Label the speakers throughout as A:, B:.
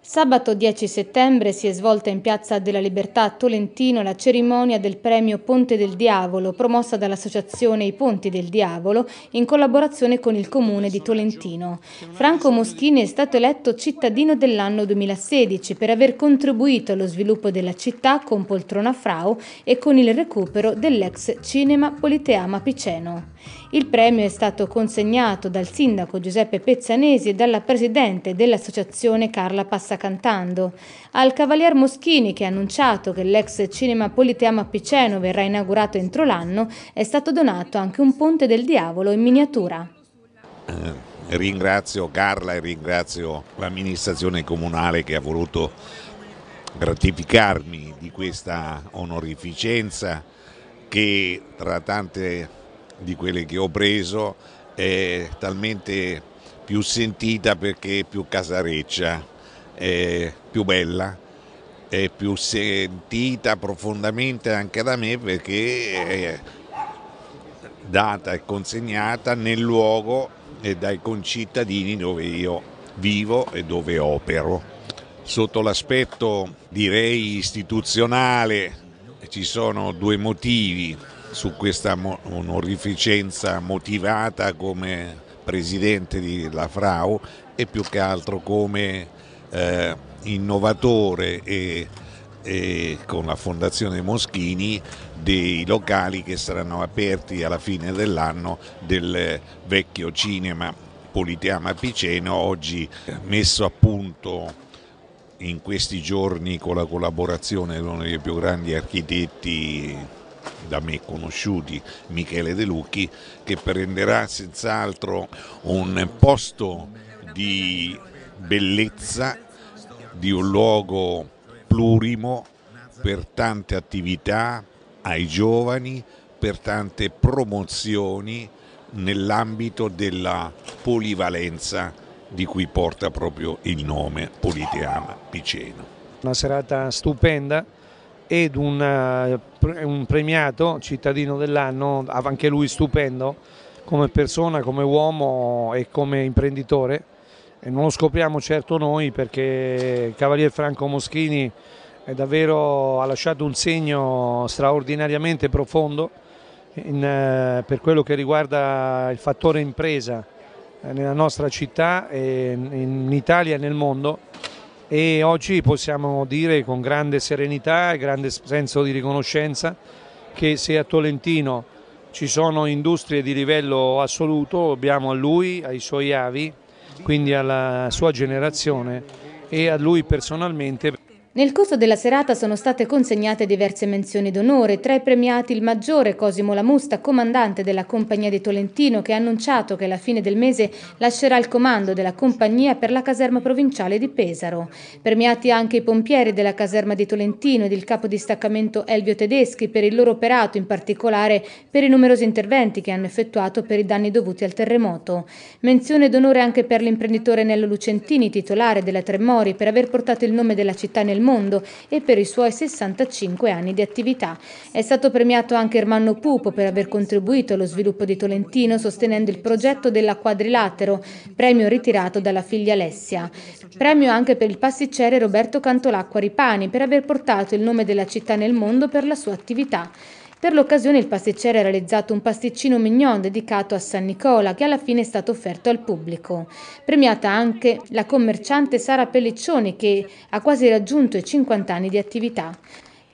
A: Sabato 10 settembre si è svolta in Piazza della Libertà a Tolentino la cerimonia del premio Ponte del Diavolo, promossa dall'associazione I Ponti del Diavolo in collaborazione con il comune di Tolentino. Franco Moschini è stato eletto cittadino dell'anno 2016 per aver contribuito allo sviluppo della città con Poltrona Frau e con il recupero dell'ex cinema Politeama Piceno. Il premio è stato consegnato dal sindaco Giuseppe Pezzanesi e dalla presidente dell'associazione Carla Passacantando. Al cavalier Moschini, che ha annunciato che l'ex cinema Politeama Piceno verrà inaugurato entro l'anno, è stato donato anche un ponte del diavolo in miniatura.
B: Eh, ringrazio Carla e ringrazio l'amministrazione comunale che ha voluto gratificarmi di questa onorificenza che tra tante di quelle che ho preso è talmente più sentita perché è più casareccia, è più bella, è più sentita profondamente anche da me perché è data e consegnata nel luogo e dai concittadini dove io vivo e dove opero. Sotto l'aspetto direi istituzionale ci sono due motivi su questa onorificenza motivata come presidente della FRAU e più che altro come eh, innovatore e, e con la Fondazione Moschini dei locali che saranno aperti alla fine dell'anno del vecchio cinema Politeama Piceno, oggi messo a punto in questi giorni con la collaborazione di uno dei più grandi architetti da me conosciuti, Michele De Lucchi, che prenderà senz'altro un posto di bellezza, di un luogo plurimo per tante attività ai giovani, per tante promozioni nell'ambito della polivalenza di cui porta proprio il nome Politeama Piceno.
C: Una serata stupenda ed una, eh, un premiato cittadino dell'anno, anche lui stupendo, come persona, come uomo e come imprenditore. E non lo scopriamo certo noi perché il Cavalier Franco Moschini davvero, ha lasciato un segno straordinariamente profondo in, eh, per quello che riguarda il fattore impresa eh, nella nostra città, in Italia e nel mondo e oggi possiamo dire con grande serenità e grande senso di riconoscenza che se a Tolentino ci sono industrie di livello assoluto, abbiamo a lui, ai suoi avi, quindi alla sua generazione e a lui personalmente.
A: Nel corso della serata sono state consegnate diverse menzioni d'onore, tra i premiati il maggiore Cosimo Lamusta, comandante della compagnia di Tolentino, che ha annunciato che alla fine del mese lascerà il comando della compagnia per la caserma provinciale di Pesaro. Premiati anche i pompieri della caserma di Tolentino ed il capo di staccamento Elvio Tedeschi per il loro operato, in particolare per i numerosi interventi che hanno effettuato per i danni dovuti al terremoto. Menzione d'onore anche per l'imprenditore Nello Lucentini, titolare della Tremori, per aver portato il nome della città nel mondo mondo e per i suoi 65 anni di attività. È stato premiato anche Ermanno Pupo per aver contribuito allo sviluppo di Tolentino sostenendo il progetto della Quadrilatero, premio ritirato dalla figlia Alessia. Premio anche per il pasticcere Roberto Cantolacqua Ripani per aver portato il nome della città nel mondo per la sua attività. Per l'occasione il pasticcere ha realizzato un pasticcino mignon dedicato a San Nicola che alla fine è stato offerto al pubblico. Premiata anche la commerciante Sara Pelliccioni che ha quasi raggiunto i 50 anni di attività.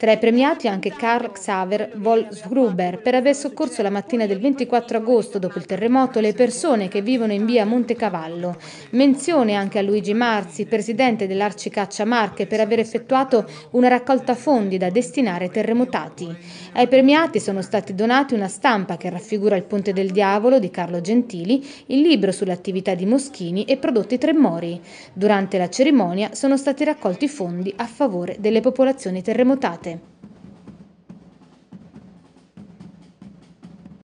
A: Tra i premiati anche Karl Xaver Wolfsgruber per aver soccorso la mattina del 24 agosto dopo il terremoto le persone che vivono in via Montecavallo. Menzione anche a Luigi Marzi, presidente dell'Arcicaccia Marche, per aver effettuato una raccolta fondi da destinare ai terremotati. Ai premiati sono stati donati una stampa che raffigura il Ponte del Diavolo di Carlo Gentili, il libro sull'attività di Moschini e prodotti Tremori. Durante la cerimonia sono stati raccolti fondi a favore delle popolazioni terremotate.